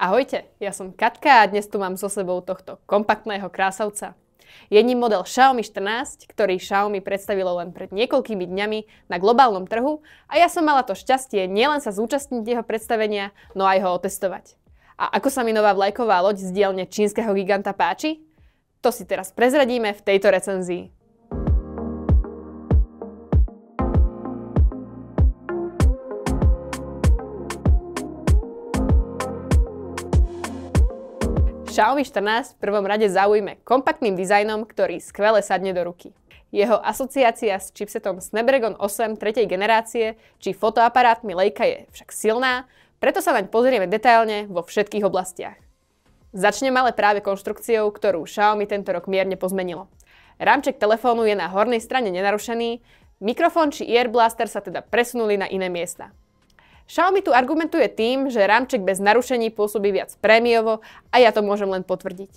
Ahojte, ja som Katka a dnes tu mám so sebou tohto kompaktného krásavca. Je ním model Xiaomi 14, ktorý Xiaomi predstavilo len pred niekoľkými dňami na globálnom trhu a ja som mala to šťastie nielen sa zúčastniť jeho predstavenia, no aj ho otestovať. A ako sa mi nová vlajková loď z dielne čínskeho giganta páči? To si teraz prezradíme v tejto recenzii. Xiaomi 14 v prvom rade zaujme kompaktným dizajnom, ktorý skvele sadne do ruky. Jeho asociácia s chipsetom Snapdragon 8 3. generácie či fotoaparátmi Leica je však silná, preto sa naň pozrieme detailne vo všetkých oblastiach. Začnem ale práve konštrukciou, ktorú Xiaomi tento rok mierne pozmenilo. Rámček telefónu je na hornej strane nenarušený, mikrofón či ear blaster sa teda presunuli na iné miesta. Xiaomi tu argumentuje tým, že rámček bez narušení pôsobí viac prémiovo a ja to môžem len potvrdiť.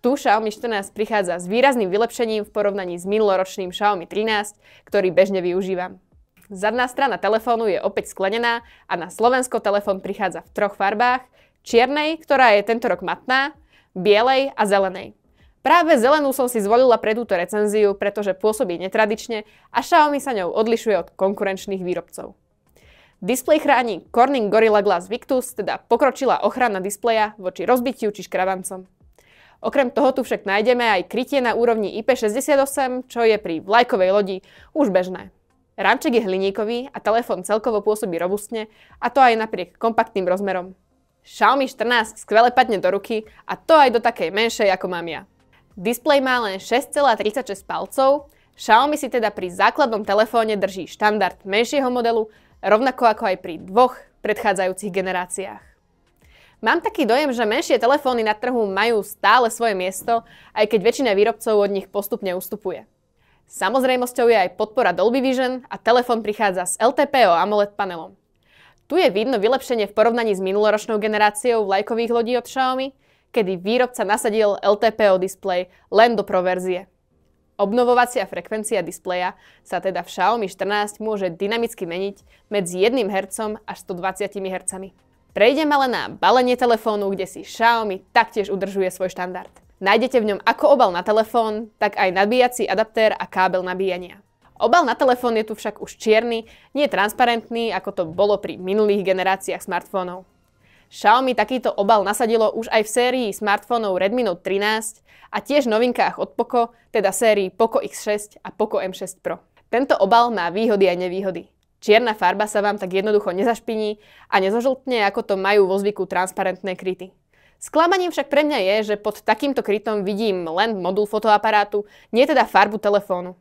Tu Xiaomi 14 prichádza s výrazným vylepšením v porovnaní s minuloročným Xiaomi 13, ktorý bežne využívam. Zadná strana telefónu je opäť sklenená a na Slovensko telefón prichádza v troch farbách, čiernej, ktorá je tento rok matná, bielej a zelenej. Práve zelenú som si zvolila pre túto recenziu, pretože pôsobí netradične a Xiaomi sa ňou odlišuje od konkurenčných výrobcov. Displej chráni Corning Gorilla Glass Victus, teda pokročila ochrana displeja voči rozbitiu či škravancom. Okrem toho tu však nájdeme aj krytie na úrovni IP68, čo je pri vlajkovej lodi už bežné. Rámček je hliníkový a telefón celkovo pôsobí robustne, a to aj napriek kompaktným rozmerom. Xiaomi 14 skvele padne do ruky a to aj do takej menšej ako mám ja. Displej má len 6,36 palcov, Xiaomi si teda pri základnom telefóne drží štandard menšieho modelu rovnako ako aj pri dvoch predchádzajúcich generáciách. Mám taký dojem, že menšie telefóny na trhu majú stále svoje miesto, aj keď väčšina výrobcov od nich postupne ustupuje. Samozrejmosťou je aj podpora Dolby Vision a telefón prichádza s LTP AMOLED panelom. Tu je vidno vylepšenie v porovnaní s minuloročnou generáciou vlajkových lodí od Xiaomi, kedy výrobca nasadil LTPO display len do proverzie. Obnovovacia frekvencia displeja sa teda v Xiaomi 14 môže dynamicky meniť medzi 1 Hz až 120 Hz. Prejdeme ale na balenie telefónu, kde si Xiaomi taktiež udržuje svoj štandard. Nájdete v ňom ako obal na telefón, tak aj nabíjací adaptér a kábel nabíjania. Obal na telefón je tu však už čierny, nie transparentný, ako to bolo pri minulých generáciách smartfónov. Xiaomi takýto obal nasadilo už aj v sérii smartfónov Redmi Note 13 a tiež novinkách od Poco, teda sérii Poco X6 a Poco M6 Pro. Tento obal má výhody a nevýhody. Čierna farba sa vám tak jednoducho nezašpiní a nezožltne, ako to majú vo zvyku transparentné kryty. Sklamaním však pre mňa je, že pod takýmto krytom vidím len modul fotoaparátu, nie teda farbu telefónu.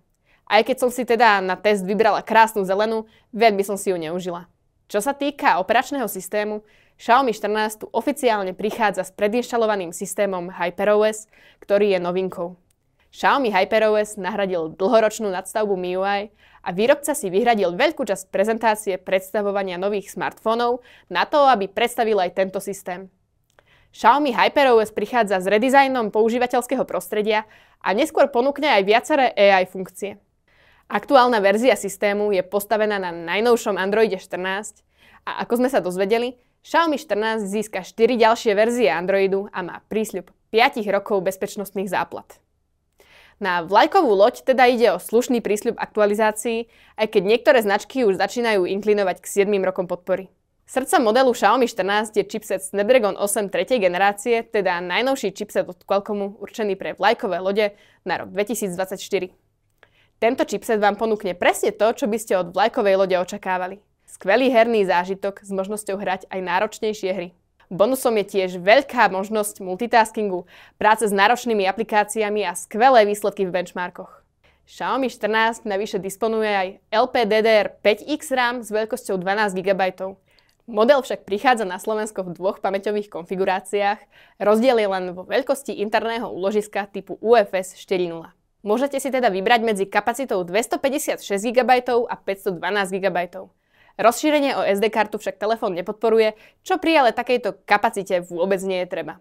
Aj keď som si teda na test vybrala krásnu zelenú, veľmi som si ju neužila. Čo sa týka operačného systému, Xiaomi 14 tu oficiálne prichádza s predinštalovaným systémom HyperOS, ktorý je novinkou. Xiaomi HyperOS nahradil dlhoročnú nadstavbu MIUI a výrobca si vyhradil veľkú časť prezentácie predstavovania nových smartfónov na to, aby predstavil aj tento systém. Xiaomi HyperOS prichádza s redizajnom používateľského prostredia a neskôr ponúkne aj viaceré AI funkcie. Aktuálna verzia systému je postavená na najnovšom Androide 14 a ako sme sa dozvedeli, Xiaomi 14 získa 4 ďalšie verzie Androidu a má prísľub 5 rokov bezpečnostných záplat. Na vlajkovú loď teda ide o slušný prísľub aktualizácií, aj keď niektoré značky už začínajú inklinovať k 7 rokom podpory. Srdca modelu Xiaomi 14 je chipset Snapdragon 8 3. generácie, teda najnovší chipset od Qualcommu určený pre vlajkové lode na rok 2024. Tento chipset vám ponúkne presne to, čo by ste od vlajkovej lode očakávali. Skvelý herný zážitok s možnosťou hrať aj náročnejšie hry. Bonusom je tiež veľká možnosť multitaskingu, práce s náročnými aplikáciami a skvelé výsledky v benchmarkoch. Xiaomi 14 navyše disponuje aj LPDDR 5X RAM s veľkosťou 12 GB. Model však prichádza na Slovensko v dvoch pamäťových konfiguráciách, rozdiel je len vo veľkosti interného úložiska typu UFS 4.0. Môžete si teda vybrať medzi kapacitou 256 GB a 512 GB. Rozšírenie o SD kartu však telefón nepodporuje, čo pri ale takejto kapacite vôbec nie je treba.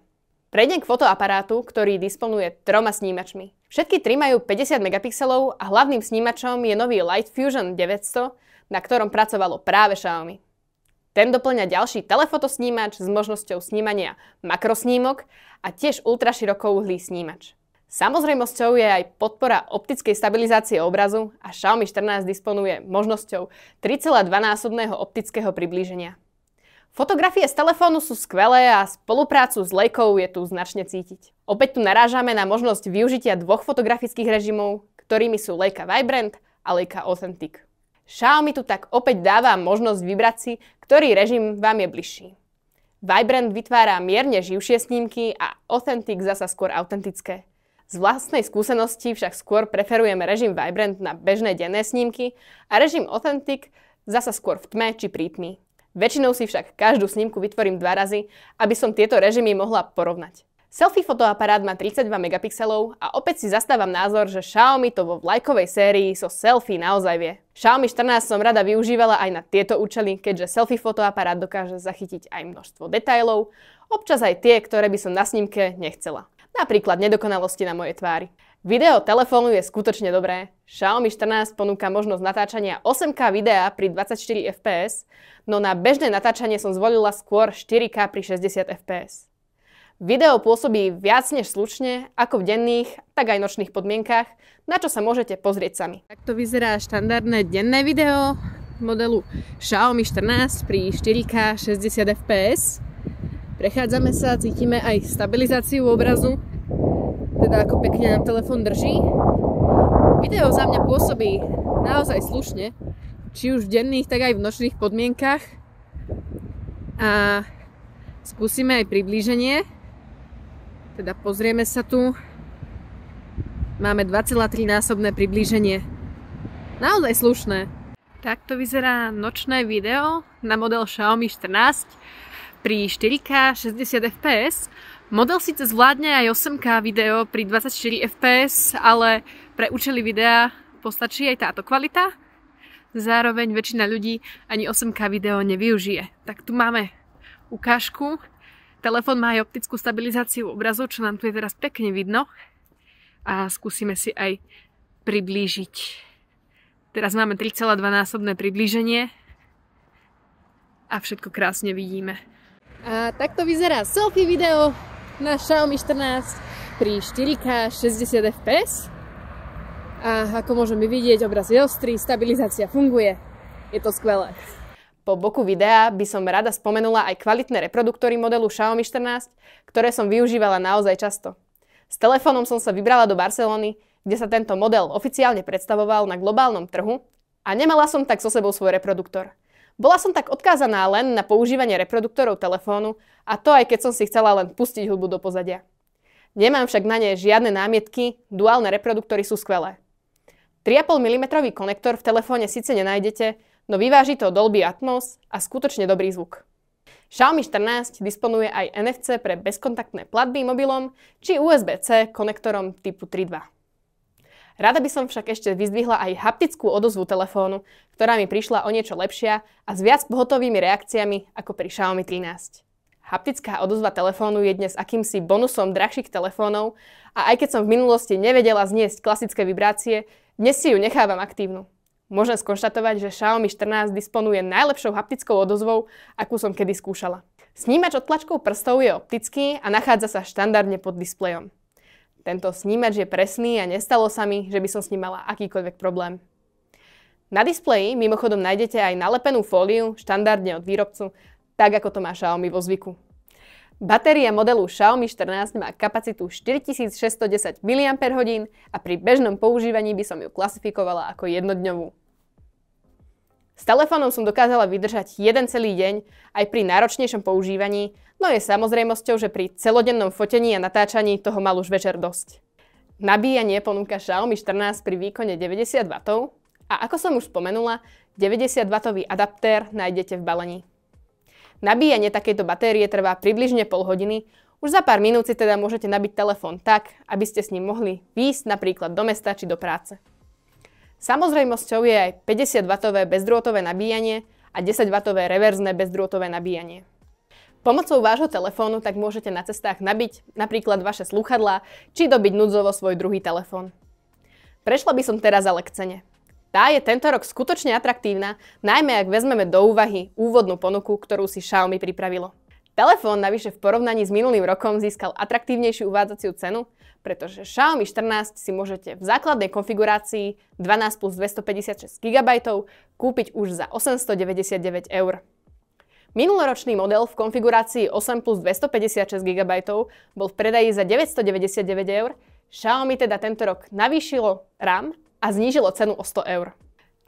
Prejdem k fotoaparátu, ktorý disponuje troma snímačmi. Všetky tri majú 50 megapixelov a hlavným snímačom je nový Light Fusion 900, na ktorom pracovalo práve Xiaomi. Ten doplňa ďalší telefotosnímač s možnosťou snímania makrosnímok a tiež ultraširokouhlý snímač. Samozrejmosťou je aj podpora optickej stabilizácie obrazu a Xiaomi 14 disponuje možnosťou 3,2-násobného optického priblíženia. Fotografie z telefónu sú skvelé a spoluprácu s Leikou je tu značne cítiť. Opäť tu narážame na možnosť využitia dvoch fotografických režimov, ktorými sú Leica Vibrant a Leica Authentic. Xiaomi tu tak opäť dáva možnosť vybrať si, ktorý režim vám je bližší. Vibrant vytvára mierne živšie snímky a Authentic zasa skôr autentické. Z vlastnej skúsenosti však skôr preferujeme režim Vibrant na bežné denné snímky a režim Authentic zasa skôr v tme či prítmi. Väčšinou si však každú snímku vytvorím dva razy, aby som tieto režimy mohla porovnať. Selfie fotoaparát má 32 megapixelov a opäť si zastávam názor, že Xiaomi to vo vlajkovej sérii so selfie naozaj vie. Xiaomi 14 som rada využívala aj na tieto účely, keďže selfie fotoaparát dokáže zachytiť aj množstvo detajlov, občas aj tie, ktoré by som na snímke nechcela napríklad nedokonalosti na mojej tvári. Video telefónu je skutočne dobré. Xiaomi 14 ponúka možnosť natáčania 8K videa pri 24 fps, no na bežné natáčanie som zvolila skôr 4K pri 60 fps. Video pôsobí viac než slušne, ako v denných, tak aj nočných podmienkach, na čo sa môžete pozrieť sami. Takto vyzerá štandardné denné video modelu Xiaomi 14 pri 4K 60 fps. Prechádzame sa, cítime aj stabilizáciu obrazu, teda ako pekne nám telefon drží. Video za mňa pôsobí naozaj slušne, či už v denných, tak aj v nočných podmienkach. A skúsime aj priblíženie. Teda pozrieme sa tu. Máme 2,3 násobné priblíženie. Naozaj slušné. Takto vyzerá nočné video na model Xiaomi 14 pri 4K 60 fps. Model síce zvládne aj 8K video pri 24 fps, ale pre účely videa postačí aj táto kvalita. Zároveň väčšina ľudí ani 8K video nevyužije. Tak tu máme ukážku. Telefón má aj optickú stabilizáciu obrazu, čo nám tu je teraz pekne vidno. A skúsime si aj priblížiť. Teraz máme 3,2 násobné priblíženie a všetko krásne vidíme. A takto vyzerá selfie video na Xiaomi 14 pri 4K 60 fps. A ako môžeme vidieť, obraz je ostrý, stabilizácia funguje. Je to skvelé. Po boku videa by som rada spomenula aj kvalitné reproduktory modelu Xiaomi 14, ktoré som využívala naozaj často. S telefónom som sa vybrala do Barcelony, kde sa tento model oficiálne predstavoval na globálnom trhu a nemala som tak so sebou svoj reproduktor. Bola som tak odkázaná len na používanie reproduktorov telefónu a to aj keď som si chcela len pustiť hudbu do pozadia. Nemám však na ne žiadne námietky, duálne reproduktory sú skvelé. 3,5 mm konektor v telefóne síce nenájdete, no vyváži to Dolby Atmos a skutočne dobrý zvuk. Xiaomi 14 disponuje aj NFC pre bezkontaktné platby mobilom či USB-C konektorom typu 3.2. Rada by som však ešte vyzdvihla aj haptickú odozvu telefónu, ktorá mi prišla o niečo lepšia a s viac pohotovými reakciami ako pri Xiaomi 13. Haptická odozva telefónu je dnes akýmsi bonusom drahších telefónov a aj keď som v minulosti nevedela zniesť klasické vibrácie, dnes si ju nechávam aktívnu. Môžem skonštatovať, že Xiaomi 14 disponuje najlepšou haptickou odozvou, akú som kedy skúšala. Snímač tlačkov prstov je optický a nachádza sa štandardne pod displejom. Tento snímač je presný a nestalo sa mi, že by som s ním mala akýkoľvek problém. Na displeji mimochodom nájdete aj nalepenú fóliu, štandardne od výrobcu, tak ako to má Xiaomi vo zvyku. Batéria modelu Xiaomi 14 má kapacitu 4610 mAh a pri bežnom používaní by som ju klasifikovala ako jednodňovú. S telefónom som dokázala vydržať jeden celý deň aj pri náročnejšom používaní, no je samozrejmosťou, že pri celodennom fotení a natáčaní toho mal už večer dosť. Nabíjanie ponúka Xiaomi 14 pri výkone 90 W a ako som už spomenula, 90 W adaptér nájdete v balení. Nabíjanie takejto batérie trvá približne pol hodiny, už za pár minút si teda môžete nabiť telefón tak, aby ste s ním mohli výjsť napríklad do mesta či do práce. Samozrejmosťou je aj 50W bezdrôtové nabíjanie a 10W reverzné bezdrôtové nabíjanie. Pomocou vášho telefónu tak môžete na cestách nabiť napríklad vaše sluchadlá či dobiť núdzovo svoj druhý telefón. Prešla by som teraz ale k cene. Tá je tento rok skutočne atraktívna, najmä ak vezmeme do úvahy úvodnú ponuku, ktorú si Xiaomi pripravilo. Telefón navyše v porovnaní s minulým rokom získal atraktívnejšiu uvádzaciu cenu, pretože Xiaomi 14 si môžete v základnej konfigurácii 12 plus 256 GB kúpiť už za 899 eur. Minuloročný model v konfigurácii 8 plus 256 GB bol v predaji za 999 eur, Xiaomi teda tento rok navýšilo RAM a znížilo cenu o 100 eur.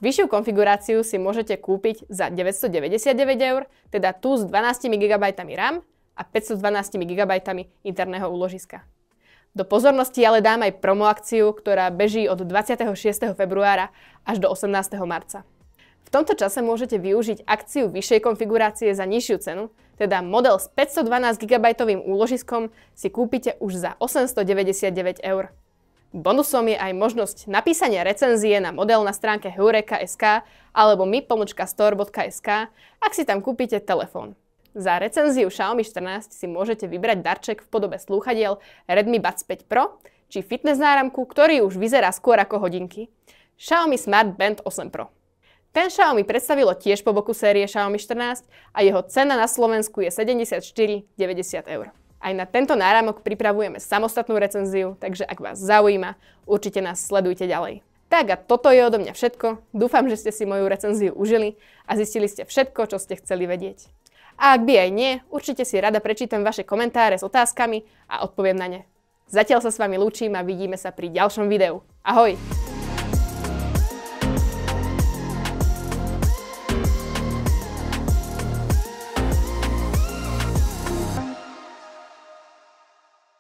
Vyššiu konfiguráciu si môžete kúpiť za 999 eur, teda tú s 12 GB RAM a 512 GB interného úložiska. Do pozornosti ale dám aj promoakciu, ktorá beží od 26. februára až do 18. marca. V tomto čase môžete využiť akciu vyššej konfigurácie za nižšiu cenu, teda model s 512 GB úložiskom si kúpite už za 899 eur. Bonusom je aj možnosť napísania recenzie na model na stránke heureka.sk alebo mi.store.sk, ak si tam kúpite telefón. Za recenziu Xiaomi 14 si môžete vybrať darček v podobe slúchadiel Redmi Buds 5 Pro či fitness náramku, ktorý už vyzerá skôr ako hodinky. Xiaomi Smart Band 8 Pro. Ten Xiaomi predstavilo tiež po boku série Xiaomi 14 a jeho cena na Slovensku je 74,90 eur. Aj na tento náramok pripravujeme samostatnú recenziu, takže ak vás zaujíma, určite nás sledujte ďalej. Tak a toto je odo mňa všetko. Dúfam, že ste si moju recenziu užili a zistili ste všetko, čo ste chceli vedieť. A ak by aj nie, určite si rada prečítam vaše komentáre s otázkami a odpoviem na ne. Zatiaľ sa s vami lúčim a vidíme sa pri ďalšom videu. Ahoj!